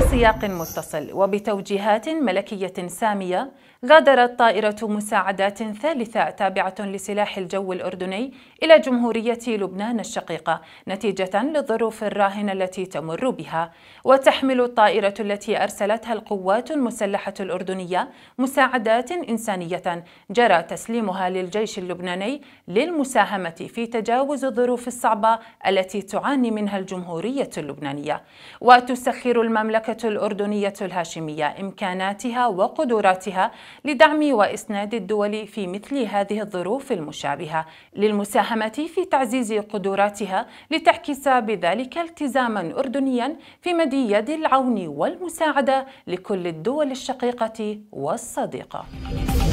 سياق متصل وبتوجيهات ملكية سامية غادرت طائرة مساعدات ثالثة تابعة لسلاح الجو الأردني إلى جمهورية لبنان الشقيقة نتيجة للظروف الراهنة التي تمر بها وتحمل الطائرة التي أرسلتها القوات المسلحة الأردنية مساعدات إنسانية جرى تسليمها للجيش اللبناني للمساهمة في تجاوز الظروف الصعبة التي تعاني منها الجمهورية اللبنانية وتسخر المملكة الأردنية الهاشمية إمكاناتها وقدراتها لدعم وإسناد الدول في مثل هذه الظروف المشابهة للمساهمة في تعزيز قدراتها لتعكس بذلك التزاما أردنيا في مد يد العون والمساعدة لكل الدول الشقيقة والصديقة.